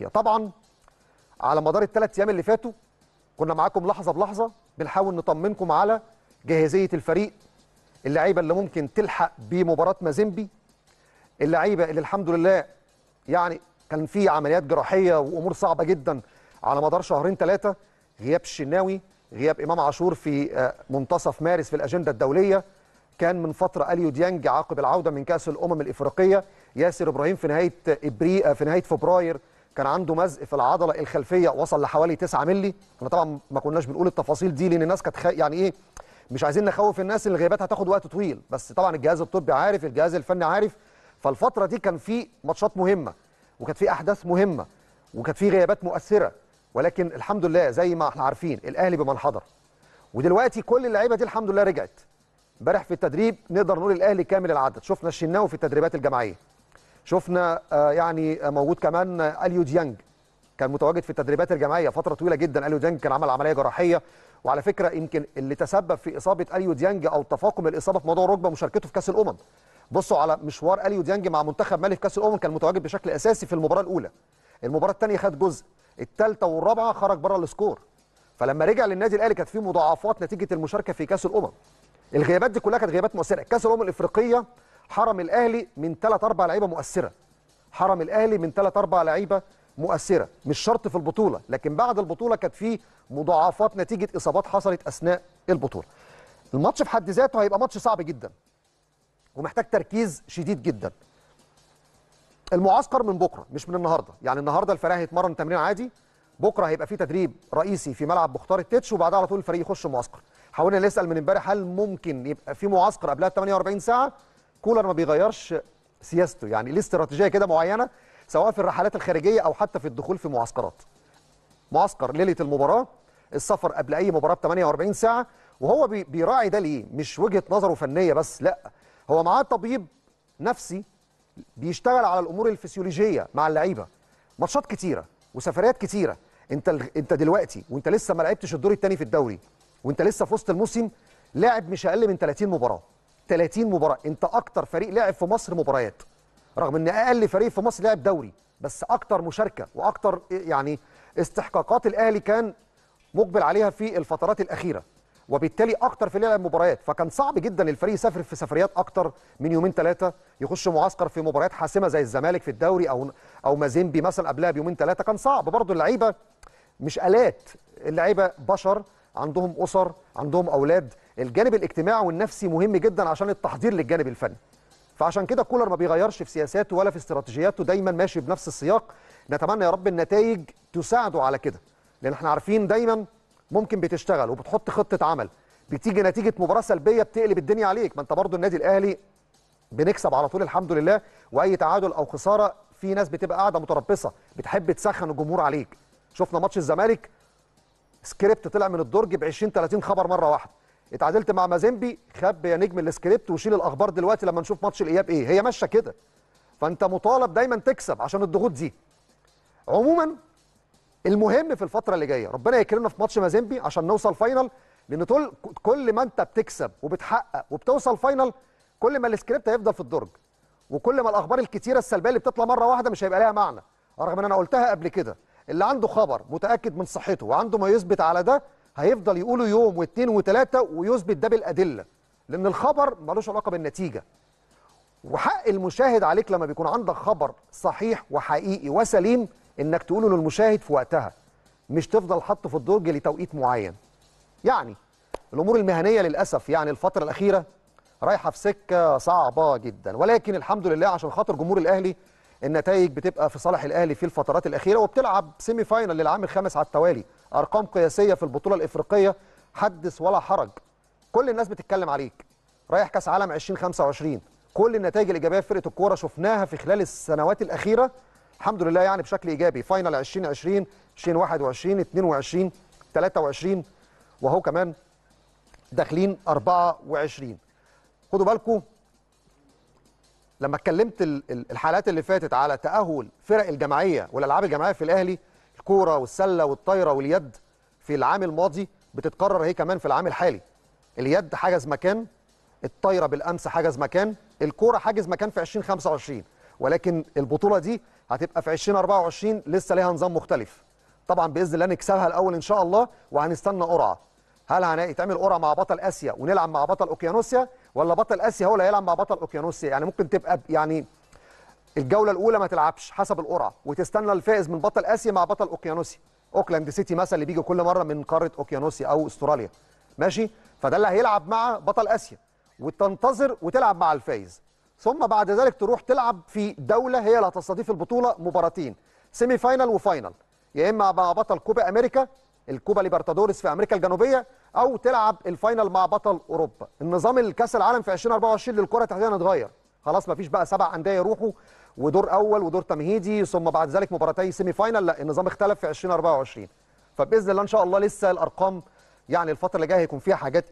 الافريقيا طبعا على مدار الثلاث ايام اللي فاتوا كنا معاكم لحظه بلحظه بنحاول نطمنكم على جاهزيه الفريق اللعيبه اللي ممكن تلحق بمباراه مازيمبي اللعيبه اللي الحمد لله يعني كان في عمليات جراحيه وامور صعبه جدا على مدار شهرين ثلاثه غياب الشناوي غياب امام عاشور في آه، منتصف مارس في الاجنده الدوليه كان من فتره اليو ديانج عقب العوده من كاس الامم الافريقيه ياسر ابراهيم في نهايه ابريل آه، في نهايه فبراير كان عنده مزق في العضله الخلفيه وصل لحوالي 9 مللي احنا طبعا ما كناش بنقول التفاصيل دي لان الناس كانت خ... يعني ايه مش عايزين نخوف الناس ان الغيابات هتاخد وقت طويل بس طبعا الجهاز الطبي عارف الجهاز الفني عارف فالفتره دي كان في ماتشات مهمه وكانت في احداث مهمه وكانت في غيابات مؤثره ولكن الحمد لله زي ما احنا عارفين الاهلي بمن حضر ودلوقتي كل اللعيبه دي الحمد لله رجعت امبارح في التدريب نقدر نقول الاهلي كامل العدد شفنا الشناوي في التدريبات الجماعيه شفنا آه، يعني آه، موجود كمان آه، اليو ديانج كان متواجد في التدريبات الجماعيه فتره طويله جدا اليو ديانج كان عمل عمليه جراحيه وعلى فكره يمكن اللي تسبب في اصابه اليو ديانج او تفاقم الاصابه في موضوع الركبه مشاركته في كاس الامم بصوا على مشوار اليو ديانج مع منتخب مالي في كاس الامم كان متواجد بشكل اساسي في المباراه الاولى المباراه الثانيه خد جزء الثالثه والرابعه خرج بره السكور فلما رجع للنادي الاهلي كانت في مضاعفات نتيجه المشاركه في كاس الامم الغيابات دي كلها كانت غيابات مؤثره كاس الامم الافريقيه حرم الاهلي من ثلاث اربع لعيبه مؤثره حرم الاهلي من ثلاث اربع لعيبه مؤثره مش شرط في البطوله لكن بعد البطوله كانت في مضاعفات نتيجه اصابات حصلت اثناء البطوله الماتش في حد ذاته هيبقى ماتش صعب جدا ومحتاج تركيز شديد جدا المعسكر من بكره مش من النهارده يعني النهارده الفريق هيتمرن تمرين عادي بكره هيبقى في تدريب رئيسي في ملعب مختار التتش وبعدها على طول الفريق يخش معسكر حاولنا نسال من امبارح هل ممكن يبقى في معسكر قبلها 48 ساعه كولر ما بيغيرش سياسته يعني ليه استراتيجيه كده معينه سواء في الرحلات الخارجيه او حتى في الدخول في معسكرات معسكر ليله المباراه السفر قبل اي مباراه ب 48 ساعه وهو بيراعي ده ليه مش وجهه نظره فنيه بس لا هو معاه طبيب نفسي بيشتغل على الامور الفسيولوجيه مع اللعيبه ماتشات كتيره وسفريات كتيره انت ال... انت دلوقتي وانت لسه ما لعبتش الدور الثاني في الدوري وانت لسه في وسط الموسم لاعب مش اقل من 30 مباراه 30 مباراه انت اكتر فريق لعب في مصر مباريات رغم ان اقل فريق في مصر لعب دوري بس اكتر مشاركه واكتر يعني استحقاقات الاهلي كان مقبل عليها في الفترات الاخيره وبالتالي اكتر في لعب مباريات فكان صعب جدا الفريق يسافر في سفريات اكتر من يومين ثلاثه يخش معسكر في مباريات حاسمه زي الزمالك في الدوري او او مازيمبي مثلا قبلها بيومين ثلاثه كان صعب برضه اللعيبه مش الات اللعيبه بشر عندهم اسر عندهم اولاد الجانب الاجتماعي والنفسي مهم جدا عشان التحضير للجانب الفني فعشان كده كولر ما بيغيرش في سياساته ولا في استراتيجياته دايما ماشي بنفس السياق نتمنى يا رب النتائج تساعده على كده لان احنا عارفين دايما ممكن بتشتغل وبتحط خطه عمل بتيجي نتيجه مباراه سلبيه بتقلب الدنيا عليك ما انت برضو النادي الاهلي بنكسب على طول الحمد لله واي تعادل او خساره في ناس بتبقى قاعده متربصه بتحب تسخن الجمهور عليك شفنا ماتش الزمالك سكريبت طلع من الدرج ب 20 30 خبر مره واحده اتعادلت مع مازيمبي خب يا نجم السكريبت وشيل الاخبار دلوقتي لما نشوف ماتش الاياب ايه هي ماشيه كده فانت مطالب دايما تكسب عشان الضغوط دي عموما المهم في الفتره اللي جايه ربنا يكرمنا في ماتش مازيمبي عشان نوصل فاينل لان طول كل ما انت بتكسب وبتحقق وبتوصل فاينل كل ما السكريبت هيفضل في الدرج وكل ما الاخبار الكتيره السلبيه اللي بتطلع مره واحده مش هيبقى ليها معنى رغم ان انا قلتها قبل كده اللي عنده خبر متاكد من صحته وعنده ما يثبت على ده هيفضل يقوله يوم واثنين وثلاثه ويثبت ده بالادله لان الخبر ملوش علاقه بالنتيجه وحق المشاهد عليك لما بيكون عندك خبر صحيح وحقيقي وسليم انك تقوله للمشاهد في وقتها مش تفضل حاطه في الدرج لتوقيت معين يعني الامور المهنيه للاسف يعني الفتره الاخيره رايحه في سكه صعبه جدا ولكن الحمد لله عشان خاطر جمهور الاهلي النتائج بتبقى في صالح الاهلي في الفترات الاخيره وبتلعب سيمي فاينل للعام الخامس على التوالي ارقام قياسيه في البطوله الافريقيه حدث ولا حرج كل الناس بتتكلم عليك رايح كاس عالم 2025 كل النتائج الايجابيه في فرقه الكوره شفناها في خلال السنوات الاخيره الحمد لله يعني بشكل ايجابي فاينل 2020 2021 22 23 وهو كمان داخلين 24 خدوا بالكم لما اتكلمت الحالات اللي فاتت على تاهل فرق الجماعيه والالعاب الجماعيه في الاهلي الكوره والسله والطايره واليد في العام الماضي بتتكرر هي كمان في العام الحالي اليد حجز مكان الطايره بالامس حجز مكان الكوره حجز مكان في 2025 ولكن البطوله دي هتبقى في 2024 لسه ليها نظام مختلف طبعا باذن الله نكسبها الاول ان شاء الله وهنستنى قرعه هل هيتعمل قرعه مع بطل اسيا ونلعب مع بطل اوكيانوسيا ولا بطل اسيا هو اللي هيلعب مع بطل اوكيانوسيا يعني ممكن تبقى يعني الجوله الاولى ما تلعبش حسب القرعه وتستنى الفائز من بطل اسيا مع بطل اوكيانوسيا اوكلاند سيتي مثلا اللي بيجي كل مره من قاره اوكيانوسيا او استراليا ماشي فده اللي هيلعب مع بطل اسيا وتنتظر وتلعب مع الفايز ثم بعد ذلك تروح تلعب في دوله هي اللي هتستضيف البطوله مباراتين سيمي فاينل وفاينل يا اما مع بطل كوبا امريكا الكوبا ليبرتادوريس في امريكا الجنوبيه او تلعب الفاينل مع بطل اوروبا النظام الكاس العالم في 2024 للكره تحديدا اتغير خلاص ما فيش بقى سبع انديه يروحوا ودور اول ودور تمهيدي ثم بعد ذلك مباراتي سيمي فاينل لا النظام اختلف في 2024 فباذن الله ان شاء الله لسه الارقام يعني الفتره اللي جايه هيكون فيها حاجات